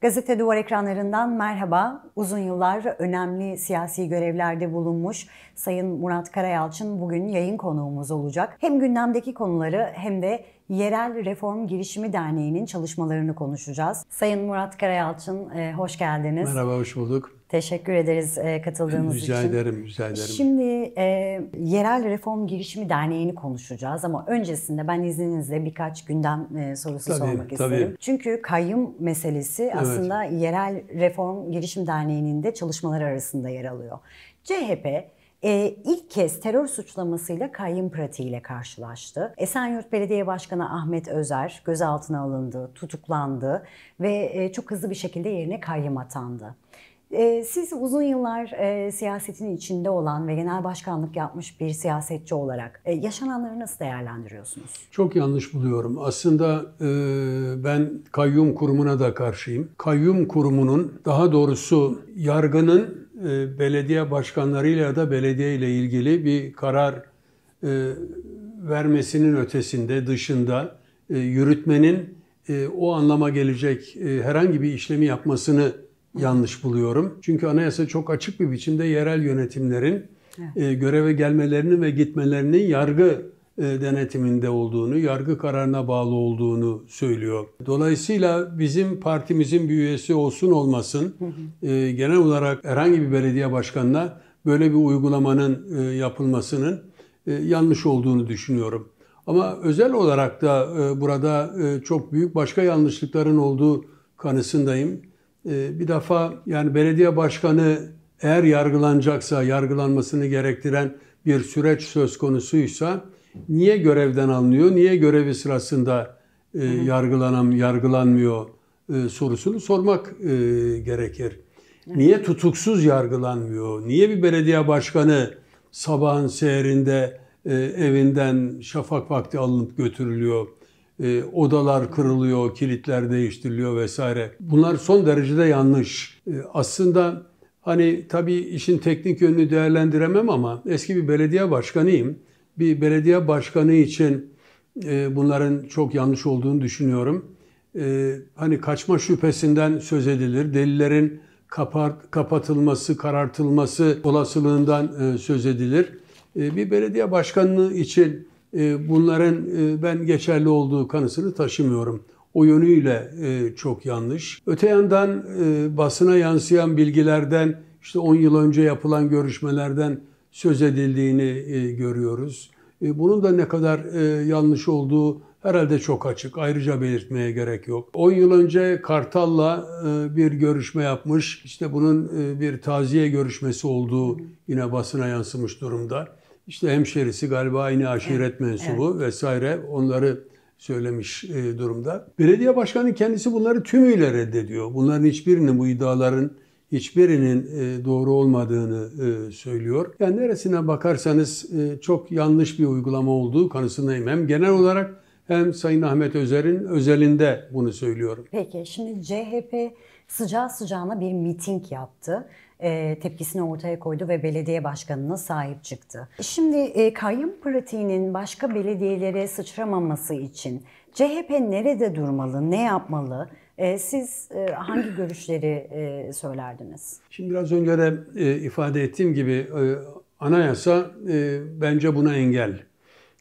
Gazete Duvar ekranlarından merhaba. Uzun yıllar önemli siyasi görevlerde bulunmuş Sayın Murat Karayalçın bugün yayın konuğumuz olacak. Hem gündemdeki konuları hem de Yerel Reform Girişimi Derneği'nin çalışmalarını konuşacağız. Sayın Murat Karayalçın e, hoş geldiniz. Merhaba, hoş bulduk. Teşekkür ederiz e, katıldığınız rica için. Rica ederim, rica ederim. Şimdi e, Yerel Reform Girişimi Derneği'ni konuşacağız ama öncesinde ben izninizle birkaç gündem e, sorusu tabii, sormak tabii. isterim. Çünkü kayyum meselesi evet. aslında Yerel Reform Girişim Derneği'nin de çalışmaları arasında yer alıyor. CHP e, ilk kez terör suçlamasıyla kayyum pratiğiyle karşılaştı. Esenyurt Belediye Başkanı Ahmet Özer gözaltına alındı, tutuklandı ve e, çok hızlı bir şekilde yerine kayyum atandı. Ee, siz uzun yıllar e, siyasetin içinde olan ve genel başkanlık yapmış bir siyasetçi olarak e, yaşananları nasıl değerlendiriyorsunuz? Çok yanlış buluyorum. Aslında e, ben kayyum kurumuna da karşıyım. Kayyum kurumunun daha doğrusu yargının belediye başkanlarıyla da belediye ile ilgili bir karar vermesinin ötesinde, dışında yürütmenin o anlama gelecek herhangi bir işlemi yapmasını yanlış buluyorum. Çünkü anayasa çok açık bir biçimde yerel yönetimlerin evet. E, göreve gelmelerinin ve gitmelerinin yargı e, denetiminde olduğunu, yargı kararına bağlı olduğunu söylüyor. Dolayısıyla bizim partimizin bir üyesi olsun olmasın e, genel olarak herhangi bir belediye başkanına böyle bir uygulamanın yapılmasının yanlış olduğunu düşünüyorum. Ama özel olarak da burada çok büyük başka yanlışlıkların olduğu kanısındayım. Ee, bir defa yani belediye başkanı eğer yargılanacaksa yargılanmasını gerektiren bir süreç söz konusuysa niye görevden alınıyor, niye görevi sırasında e, yargılanam yargılanmıyor e, sorusunu sormak e, gerekir. Niye tutuksuz yargılanmıyor? Niye bir belediye başkanı sabahın seherinde evinden şafak vakti alınıp götürülüyor? e, odalar kırılıyor, kilitler değiştiriliyor vesaire. Bunlar son derecede yanlış. E, aslında hani tabii işin teknik yönünü değerlendiremem ama eski bir belediye başkanıyım. Bir belediye başkanı için e, bunların çok yanlış olduğunu düşünüyorum. E, hani kaçma şüphesinden söz edilir. Delillerin kapart, kapatılması, karartılması olasılığından e, söz edilir. E, bir belediye başkanlığı için ee, bunların e, ben geçerli olduğu kanısını taşımıyorum. O yönüyle e, çok yanlış. Öte yandan e, basına yansıyan bilgilerden işte 10 yıl önce yapılan görüşmelerden söz edildiğini görüyoruz. Bunun da ne kadar yanlış olduğu herhalde çok açık. Ayrıca belirtmeye gerek yok. 10 yıl önce Kartal'la bir görüşme yapmış. İşte bunun bir taziye görüşmesi olduğu yine basına yansımış durumda işte hemşerisi galiba aynı aşiret evet, mensubu evet. vesaire onları söylemiş e, durumda. Belediye başkanı kendisi bunları tümüyle reddediyor. Bunların hiçbirinin bu iddiaların hiçbirinin e, doğru olmadığını e, söylüyor. Yani neresine bakarsanız çok yanlış bir uygulama olduğu kanısındayım. Hem genel olarak hem Sayın Ahmet Özer'in özelinde bunu söylüyorum. Peki şimdi CHP sıcağı sıcağına bir miting yaptı e, tepkisini ortaya koydu ve belediye başkanına sahip çıktı. Şimdi e, kayyum pratiğinin başka belediyelere sıçramaması için CHP nerede durmalı, ne yapmalı? E, siz e, hangi görüşleri e, söylerdiniz? Şimdi biraz önce de e, ifade ettiğim gibi e, anayasa e, bence buna engel.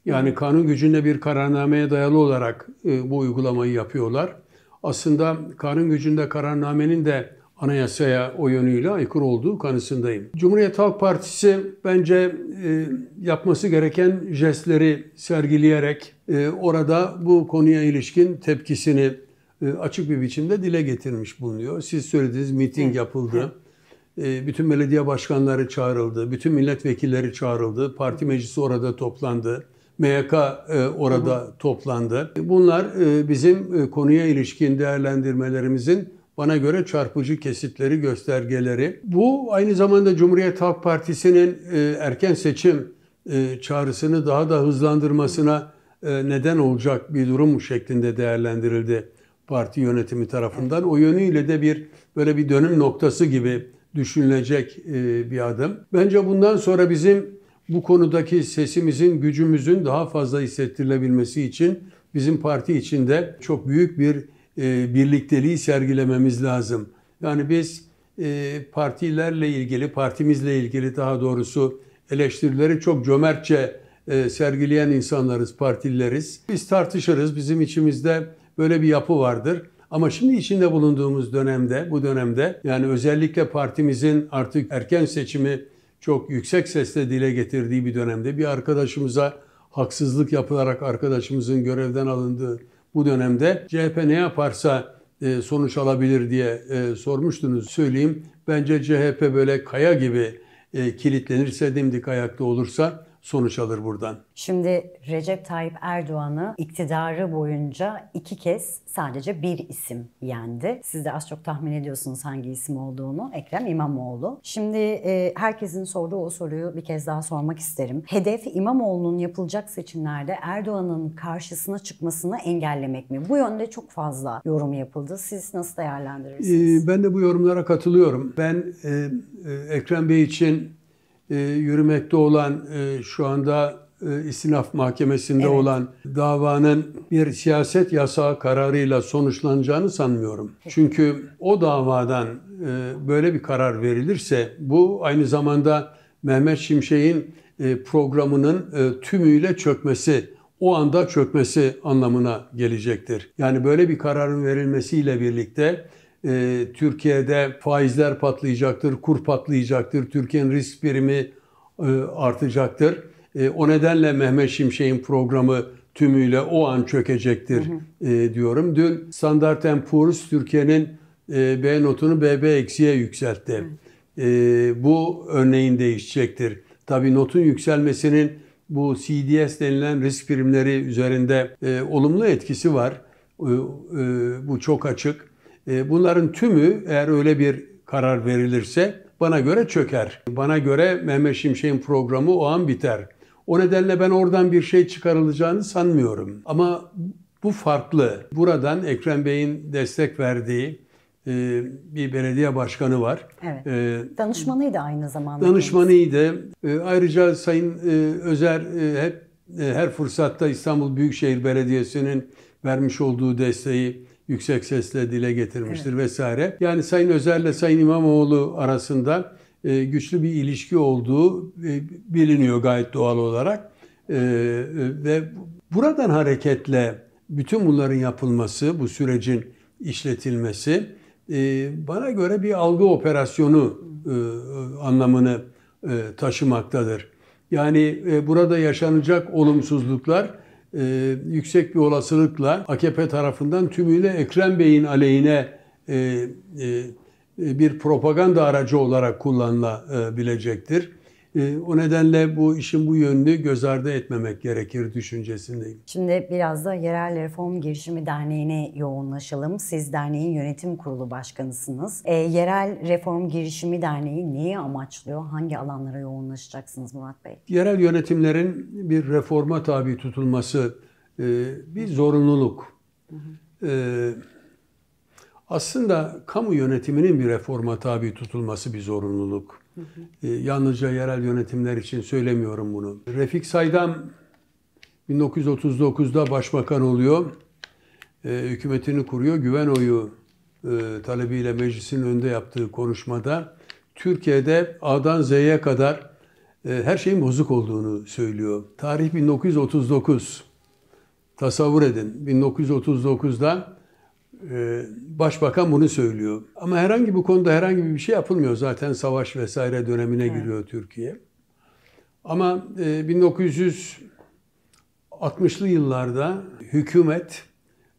Yani kanun gücünde bir kararnameye dayalı olarak e, bu uygulamayı yapıyorlar. Aslında kanun gücünde kararnamenin de anayasaya o yönüyle aykırı olduğu kanısındayım. Cumhuriyet Halk Partisi bence e, yapması gereken jestleri sergileyerek e, orada bu konuya ilişkin tepkisini e, açık bir biçimde dile getirmiş bulunuyor. Siz söylediniz miting yapıldı. E, bütün belediye başkanları çağrıldı. Bütün milletvekilleri çağrıldı. Parti meclisi orada toplandı. MYK e, orada toplandı. Bunlar e, bizim e, konuya ilişkin değerlendirmelerimizin bana göre çarpıcı kesitleri, göstergeleri. Bu aynı zamanda Cumhuriyet Halk Partisi'nin e, erken seçim e, çağrısını daha da hızlandırmasına e, neden olacak bir durum şeklinde değerlendirildi parti yönetimi tarafından. O yönüyle de bir böyle bir dönüm noktası gibi düşünülecek bir adım. Bence bundan sonra bizim bu konudaki sesimizin, gücümüzün daha fazla hissettirilebilmesi için bizim parti içinde çok büyük bir e, birlikteliği sergilememiz lazım. Yani biz e, partilerle ilgili, partimizle ilgili daha doğrusu eleştirileri çok cömertçe e, sergileyen insanlarız, partilileriz. Biz tartışırız, bizim içimizde böyle bir yapı vardır. Ama şimdi içinde bulunduğumuz dönemde, bu dönemde yani özellikle partimizin artık erken seçimi çok yüksek sesle dile getirdiği bir dönemde bir arkadaşımıza haksızlık yapılarak arkadaşımızın görevden alındığı bu dönemde CHP ne yaparsa e, sonuç alabilir diye e, sormuştunuz. Söyleyeyim bence CHP böyle kaya gibi e, kilitlenirse dimdik ayakta olursa sonuç alır buradan. Şimdi Recep Tayyip Erdoğan'ı iktidarı boyunca iki kez sadece bir isim yendi. Siz de az çok tahmin ediyorsunuz hangi isim olduğunu. Ekrem İmamoğlu. Şimdi e, herkesin sorduğu o soruyu bir kez daha sormak isterim. Hedef İmamoğlu'nun yapılacak seçimlerde Erdoğan'ın karşısına çıkmasını engellemek mi? Bu yönde çok fazla yorum yapıldı. Siz nasıl değerlendirirsiniz? Ee, ben de bu yorumlara katılıyorum. Ben e, e, Ekrem Bey için e, yürümekte olan e, şu anda e, istinaf mahkemesinde evet. olan davanın bir siyaset yasağı kararıyla sonuçlanacağını sanmıyorum. Peki. Çünkü o davadan e, böyle bir karar verilirse bu aynı zamanda Mehmet Şimşek'in e, programının e, tümüyle çökmesi o anda çökmesi anlamına gelecektir. Yani böyle bir kararın verilmesiyle birlikte e, Türkiye'de faizler patlayacaktır, kur patlayacaktır, Türkiye'nin risk birimi e, artacaktır. E, o nedenle Mehmet Şimşek'in programı tümüyle o an çökecektir hı hı. E, diyorum. Dün Standard Poor's Türkiye'nin e, B notunu BB eksiye yükseltti. Hı. E, bu örneğin değişecektir. Tabii notun yükselmesinin bu CDS denilen risk primleri üzerinde e, olumlu etkisi var. E, e, bu çok açık. E, bunların tümü eğer öyle bir karar verilirse bana göre çöker. Bana göre Mehmet Şimşek'in programı o an biter. O nedenle ben oradan bir şey çıkarılacağını sanmıyorum. Ama bu farklı. Buradan Ekrem Bey'in destek verdiği e, bir belediye başkanı var. Evet. E, danışmanıydı aynı zamanda. Danışmanıydı. ayrıca Sayın e, Özer hep her fırsatta İstanbul Büyükşehir Belediyesi'nin vermiş olduğu desteği yüksek sesle dile getirmiştir evet. vesaire. Yani Sayın Özer'le Sayın İmamoğlu arasında e, güçlü bir ilişki olduğu e, biliniyor gayet doğal olarak. E, ve buradan hareketle bütün bunların yapılması, bu sürecin işletilmesi bana göre bir algı operasyonu anlamını taşımaktadır. Yani burada yaşanacak olumsuzluklar e, yüksek bir olasılıkla AKP tarafından tümüyle Ekrem Bey'in aleyhine e, e, e bir propaganda aracı olarak kullanılabilecektir. Ee, o nedenle bu işin bu yönünü göz ardı etmemek gerekir düşüncesindeyim. Şimdi biraz da Yerel Reform Girişimi Derneği'ne yoğunlaşalım. Siz derneğin yönetim kurulu başkanısınız. E, Yerel Reform Girişimi Derneği neyi amaçlıyor? Hangi alanlara yoğunlaşacaksınız Murat Bey? Yerel yönetimlerin bir reforma tabi tutulması e, bir zorunluluk. E, aslında kamu yönetiminin bir reforma tabi tutulması bir zorunluluk. E, yalnızca yerel yönetimler için söylemiyorum bunu. Refik Saydam 1939'da başbakan oluyor. E, hükümetini kuruyor. Güven oyu e, talebiyle meclisin önünde yaptığı konuşmada Türkiye'de A'dan Z'ye kadar e, her şeyin bozuk olduğunu söylüyor. Tarih 1939. Tasavvur edin. 1939'da e, başbakan bunu söylüyor. Ama herhangi bu konuda herhangi bir şey yapılmıyor. Zaten savaş vesaire dönemine evet. giriyor Türkiye. Ama 1960'lı e, yıllarda hükümet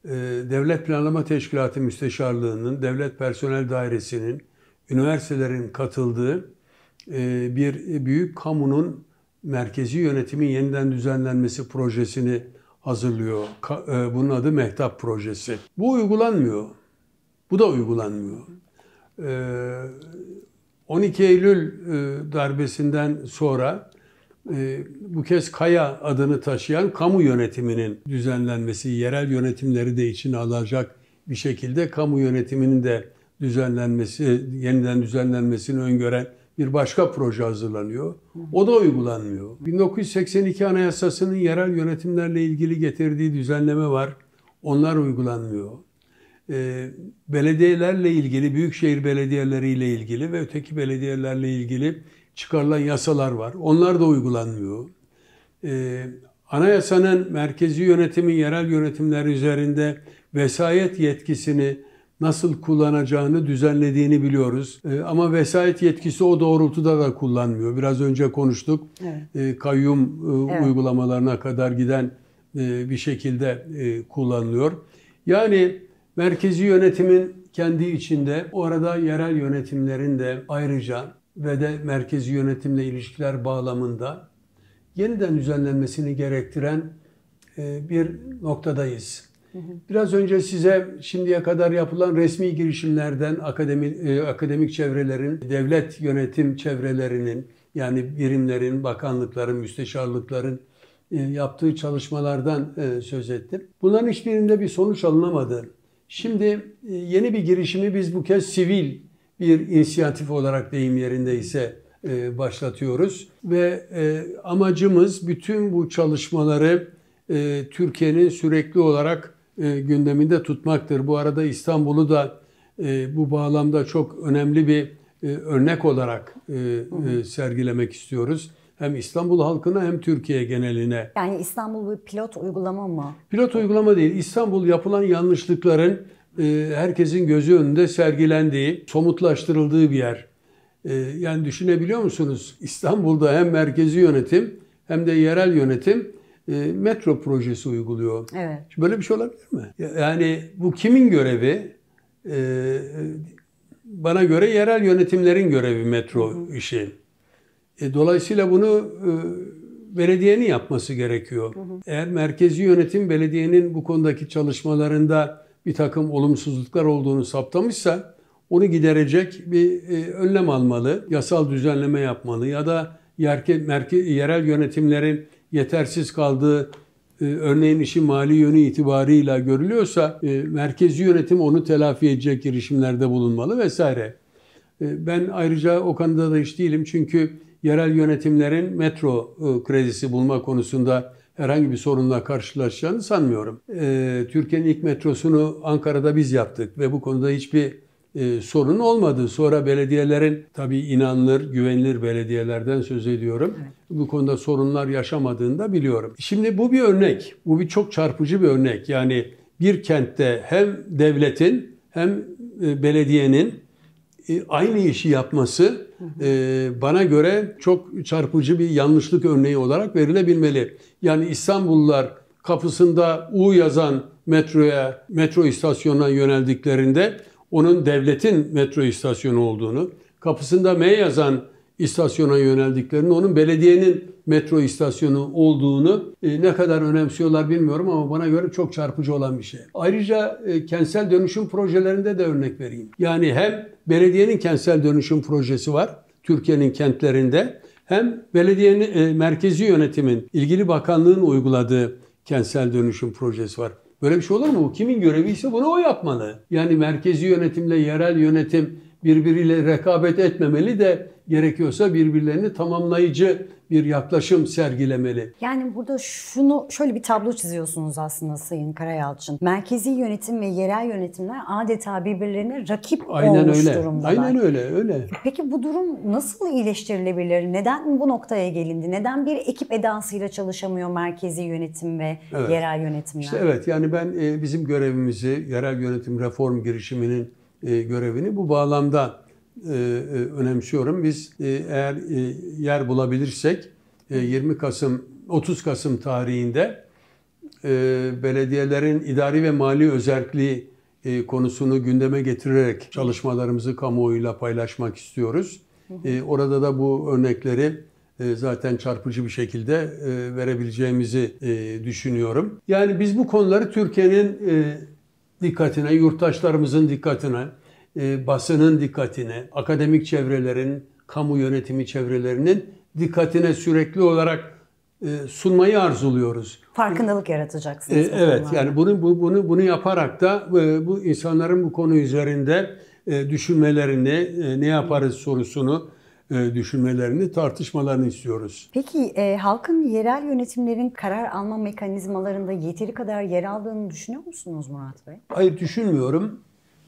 e, Devlet Planlama Teşkilatı Müsteşarlığı'nın, Devlet Personel Dairesi'nin, üniversitelerin katıldığı bir büyük kamunun merkezi yönetimin yeniden düzenlenmesi projesini hazırlıyor. E, bunun adı Mehtap Projesi. Bu uygulanmıyor. Bu da uygulanmıyor. 12 e, Eylül e, darbesinden sonra bu kez Kaya adını taşıyan kamu yönetiminin düzenlenmesi, yerel yönetimleri de içine alacak bir şekilde kamu yönetiminin de düzenlenmesi, yeniden düzenlenmesini öngören bir başka proje hazırlanıyor. O da uygulanmıyor. 1982 Anayasası'nın yerel yönetimlerle ilgili getirdiği düzenleme var. Onlar uygulanmıyor. E, belediyelerle ilgili, büyükşehir belediyeleriyle ilgili ve öteki belediyelerle ilgili çıkarılan yasalar var. Onlar da uygulanmıyor. E, anayasanın merkezi yönetimin yerel yönetimler üzerinde vesayet yetkisini nasıl kullanacağını düzenlediğini biliyoruz. E, ama vesayet yetkisi o doğrultuda da kullanmıyor. Biraz önce konuştuk. Evet. E, kayyum e, evet. uygulamalarına kadar giden e, bir şekilde e, kullanılıyor. Yani merkezi yönetimin kendi içinde, o arada yerel yönetimlerin de ayrıca ve de merkezi yönetimle ilişkiler bağlamında yeniden düzenlenmesini gerektiren e, bir noktadayız. Biraz önce size şimdiye kadar yapılan resmi girişimlerden akademi, e, akademik çevrelerin, devlet yönetim çevrelerinin yani birimlerin, bakanlıkların, müsteşarlıkların e, yaptığı çalışmalardan e, söz ettim. Bunların hiçbirinde bir sonuç alınamadı. Şimdi yeni bir girişimi biz bu kez sivil bir inisiyatif olarak deyim yerindeyse başlatıyoruz ve amacımız bütün bu çalışmaları Türkiye'nin sürekli olarak e, gündeminde tutmaktır. Bu arada İstanbul'u da e, bu bağlamda çok önemli bir e, örnek olarak sergilemek istiyoruz. Hem İstanbul halkına hem Türkiye geneline. Yani İstanbul bir pilot uygulama mı? Pilot uygulama değil. İstanbul yapılan yanlışlıkların herkesin gözü önünde sergilendiği, somutlaştırıldığı bir yer. yani düşünebiliyor musunuz? İstanbul'da hem merkezi yönetim hem de yerel yönetim e, metro projesi uyguluyor. Evet. böyle bir şey olabilir mi? Yani bu kimin görevi? E, bana göre yerel yönetimlerin görevi metro Hı. işi. E, dolayısıyla bunu belediyenin yapması gerekiyor. Hı hı. Eğer merkezi yönetim belediyenin bu konudaki çalışmalarında bir takım olumsuzluklar olduğunu saptamışsa onu giderecek bir e, önlem almalı, yasal düzenleme yapmalı ya da yerke, merke, yerel yönetimlerin yetersiz kaldığı e, örneğin işi mali yönü itibarıyla görülüyorsa e, merkezi yönetim onu telafi edecek girişimlerde bulunmalı vesaire. E, ben ayrıca o konuda da hiç değilim çünkü yerel yönetimlerin metro kredisi bulma konusunda herhangi bir sorunla karşılaşacağını sanmıyorum. Türkiye'nin ilk metrosunu Ankara'da biz yaptık ve bu konuda hiçbir e, sorun olmadı. Sonra belediyelerin tabii inanılır, güvenilir belediyelerden söz ediyorum. Evet. Bu konuda sorunlar yaşamadığını da biliyorum. Şimdi bu bir örnek. Bu bir çok çarpıcı bir örnek. Yani bir kentte hem devletin hem e, belediyenin e, aynı işi yapması e, bana göre çok çarpıcı bir yanlışlık örneği olarak verilebilmeli. Yani İstanbullular kapısında U yazan metroya, metro istasyonuna yöneldiklerinde onun devletin metro istasyonu olduğunu, kapısında M yazan istasyona yöneldiklerini, onun belediyenin metro istasyonu olduğunu e, ne kadar önemsiyorlar bilmiyorum ama bana göre çok çarpıcı olan bir şey. Ayrıca e, kentsel dönüşüm projelerinde de örnek vereyim. Yani hem belediyenin kentsel dönüşüm projesi var Türkiye'nin kentlerinde hem belediyenin e, merkezi yönetimin ilgili bakanlığın uyguladığı kentsel dönüşüm projesi var. Böyle bir şey olur mu? Kimin göreviyse bunu o yapmalı. Yani merkezi yönetimle yerel yönetim birbiriyle rekabet etmemeli de gerekiyorsa birbirlerini tamamlayıcı bir yaklaşım sergilemeli. Yani burada şunu şöyle bir tablo çiziyorsunuz aslında Sayın Karayalçın. Merkezi yönetim ve yerel yönetimler adeta birbirlerine rakip Aynen olmuş öyle. durumdalar. Aynen öyle, öyle. E peki bu durum nasıl iyileştirilebilir? Neden bu noktaya gelindi? Neden bir ekip edasıyla çalışamıyor merkezi yönetim ve evet. yerel yönetimler? İşte evet yani ben e, bizim görevimizi yerel yönetim reform girişiminin e, görevini. Bu bağlamda e, e önemsiyorum. Biz e, eğer yer bulabilirsek 20 Kasım 30 Kasım tarihinde belediyelerin idari ve mali özelliği konusunu gündeme getirerek çalışmalarımızı kamuoyuyla paylaşmak istiyoruz. orada da bu örnekleri zaten çarpıcı bir şekilde verebileceğimizi düşünüyorum. Yani biz bu konuları Türkiye'nin dikkatine, yurttaşlarımızın dikkatine, e, basının dikkatine, akademik çevrelerin, kamu yönetimi çevrelerinin dikkatine sürekli olarak e, sunmayı arzuluyoruz. Farkındalık yaratacaksınız. E, evet, yani bunu bu, bunu bunu yaparak da e, bu insanların bu konu üzerinde e, düşünmelerini, e, ne yaparız sorusunu e, düşünmelerini, tartışmalarını istiyoruz. Peki e, halkın yerel yönetimlerin karar alma mekanizmalarında yeteri kadar yer aldığını düşünüyor musunuz Murat Bey? Hayır düşünmüyorum.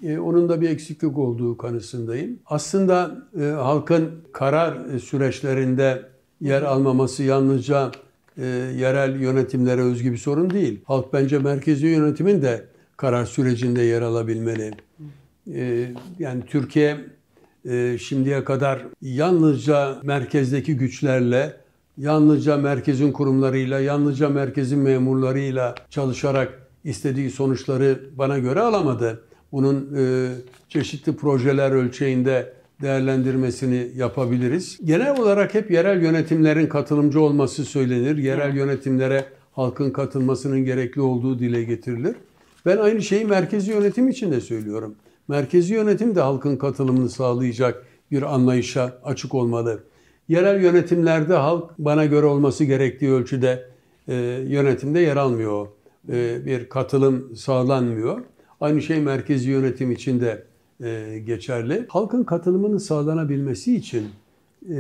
E, onun da bir eksiklik olduğu kanısındayım. Aslında e, halkın karar e, süreçlerinde yer almaması yalnızca e, yerel yönetimlere özgü bir sorun değil. Halk bence merkezi yönetimin de karar sürecinde yer alabilmeli. E, yani Türkiye ee, şimdiye kadar yalnızca merkezdeki güçlerle, yalnızca merkezin kurumlarıyla, yalnızca merkezin memurlarıyla çalışarak istediği sonuçları bana göre alamadı. Bunun e, çeşitli projeler ölçeğinde değerlendirmesini yapabiliriz. Genel olarak hep yerel yönetimlerin katılımcı olması söylenir. Yerel yönetimlere halkın katılmasının gerekli olduğu dile getirilir. Ben aynı şeyi merkezi yönetim için de söylüyorum. Merkezi yönetim de halkın katılımını sağlayacak bir anlayışa açık olmalı. Yerel yönetimlerde halk bana göre olması gerektiği ölçüde e, yönetimde yer almıyor. E, bir katılım sağlanmıyor. Aynı şey merkezi yönetim için de e, geçerli. Halkın katılımının sağlanabilmesi için e,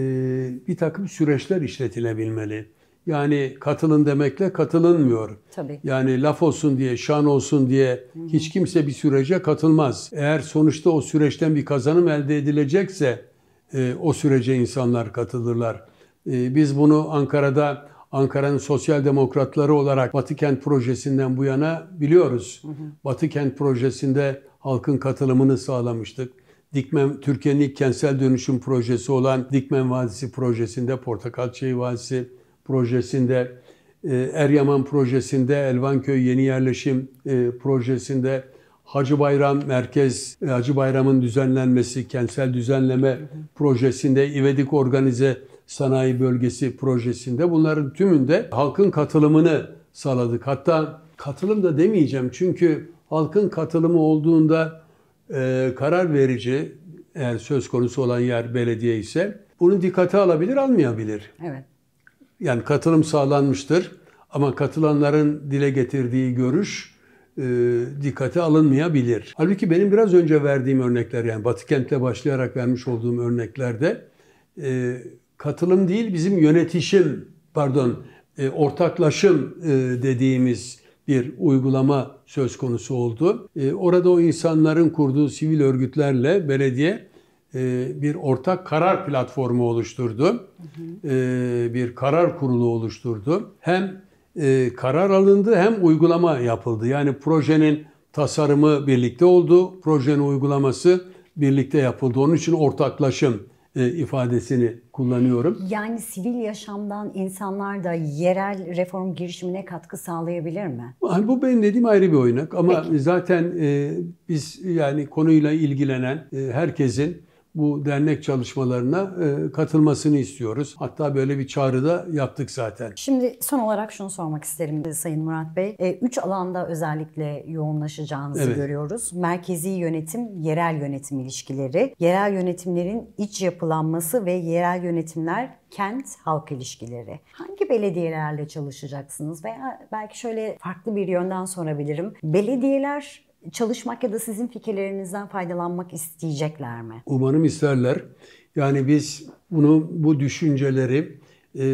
bir takım süreçler işletilebilmeli. Yani katılın demekle katılınmıyor. Tabii. Yani laf olsun diye, şan olsun diye hiç kimse bir sürece katılmaz. Eğer sonuçta o süreçten bir kazanım elde edilecekse e, o sürece insanlar katılırlar. E, biz bunu Ankara'da Ankara'nın sosyal demokratları olarak Batı Kent projesinden bu yana biliyoruz. Hı hı. Batı Kent projesinde halkın katılımını sağlamıştık. Dikmen Türkiye'nin ilk kentsel dönüşüm projesi olan Dikmen Vadisi projesinde Portakal Çayı Vadisi projesinde, e, Eryaman projesinde, Elvanköy yeni yerleşim e, projesinde, Hacı Bayram Merkez, e, Hacı Bayram'ın düzenlenmesi, kentsel düzenleme projesinde, İvedik Organize Sanayi Bölgesi projesinde bunların tümünde halkın katılımını sağladık. Hatta katılım da demeyeceğim çünkü halkın katılımı olduğunda e, karar verici eğer söz konusu olan yer belediye ise bunu dikkate alabilir almayabilir. Evet yani katılım sağlanmıştır ama katılanların dile getirdiği görüş e, dikkate alınmayabilir. Halbuki benim biraz önce verdiğim örnekler yani Batıkent'le başlayarak vermiş olduğum örneklerde e, katılım değil bizim yönetişim pardon e, ortaklaşım e, dediğimiz bir uygulama söz konusu oldu. E, orada o insanların kurduğu sivil örgütlerle belediye e, bir ortak karar platformu oluşturdu. E, bir karar kurulu oluşturdu. Hem e, karar alındı hem uygulama yapıldı. Yani projenin tasarımı birlikte oldu. Projenin uygulaması birlikte yapıldı. Onun için ortaklaşım ifadesini kullanıyorum. Yani sivil yaşamdan insanlar da yerel reform girişimine katkı sağlayabilir mi? Yani bu benim dediğim ayrı bir oynak ama Peki. zaten biz yani konuyla ilgilenen herkesin bu dernek çalışmalarına e, katılmasını istiyoruz. Hatta böyle bir çağrı da yaptık zaten. Şimdi son olarak şunu sormak isterim e, Sayın Murat Bey. E, üç alanda özellikle yoğunlaşacağınızı evet. görüyoruz. Merkezi yönetim, yerel yönetim ilişkileri, yerel yönetimlerin iç yapılanması ve yerel yönetimler kent halk ilişkileri. Hangi belediyelerle çalışacaksınız veya belki şöyle farklı bir yönden sorabilirim. Belediyeler çalışmak ya da sizin fikirlerinizden faydalanmak isteyecekler mi? Umarım isterler. Yani biz bunu bu düşünceleri e,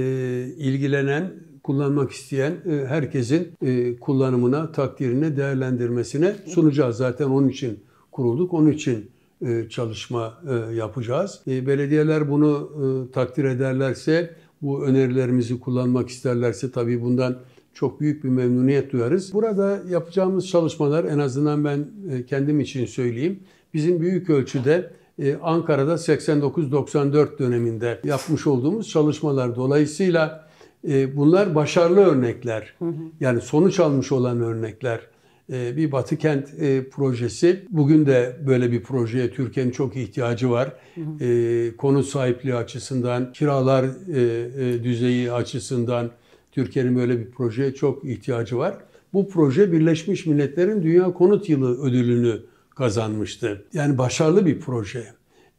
ilgilenen, kullanmak isteyen e, herkesin e, kullanımına, takdirine, değerlendirmesine sunacağız. Zaten onun için kurulduk, onun için e, çalışma e, yapacağız. E, belediyeler bunu e, takdir ederlerse, bu önerilerimizi kullanmak isterlerse tabii bundan çok büyük bir memnuniyet duyarız. Burada yapacağımız çalışmalar en azından ben e, kendim için söyleyeyim. Bizim büyük ölçüde e, Ankara'da 89-94 döneminde yapmış olduğumuz çalışmalar dolayısıyla e, bunlar başarılı örnekler. Yani sonuç almış olan örnekler. Bir Batı Kent projesi. Bugün de böyle bir projeye Türkiye'nin çok ihtiyacı var. Konu sahipliği açısından, kiralar düzeyi açısından, Türkiye'nin böyle bir projeye çok ihtiyacı var. Bu proje Birleşmiş Milletler'in Dünya Konut Yılı ödülünü kazanmıştı. Yani başarılı bir proje.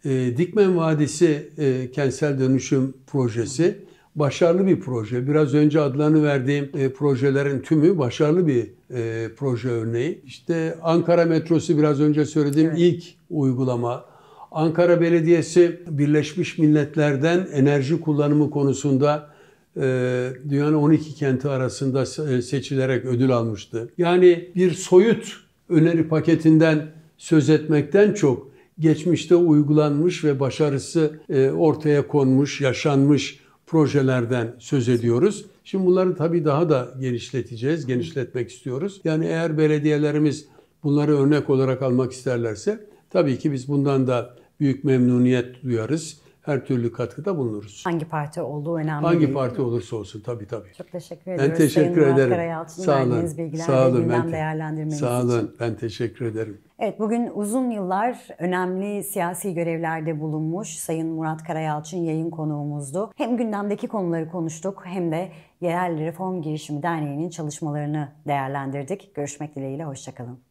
E, Dikmen Vadisi e, kentsel dönüşüm projesi başarılı bir proje. Biraz önce adlarını verdiğim e, projelerin tümü başarılı bir e, proje örneği. İşte Ankara metrosu biraz önce söylediğim evet. ilk uygulama. Ankara Belediyesi Birleşmiş Milletler'den enerji kullanımı konusunda ee, dünyanın 12 kenti arasında e, seçilerek ödül almıştı. Yani bir soyut öneri paketinden söz etmekten çok geçmişte uygulanmış ve başarısı e, ortaya konmuş, yaşanmış projelerden söz ediyoruz. Şimdi bunları tabii daha da genişleteceğiz, genişletmek istiyoruz. Yani eğer belediyelerimiz bunları örnek olarak almak isterlerse tabii ki biz bundan da büyük memnuniyet duyarız her türlü katkıda bulunuruz. Hangi parti olduğu önemli Hangi değil. parti olursa olsun tabii tabii. Çok teşekkür ediyorum Ben teşekkür Sayın ederim. Karayalçın, sağ olun. sağ olun. Ben, değerlendirmeniz sağ olun. Ben teşekkür ederim. Evet bugün uzun yıllar önemli siyasi görevlerde bulunmuş Sayın Murat Karayalçın yayın konuğumuzdu. Hem gündemdeki konuları konuştuk hem de Yerel Reform Girişimi Derneği'nin çalışmalarını değerlendirdik. Görüşmek dileğiyle hoşçakalın.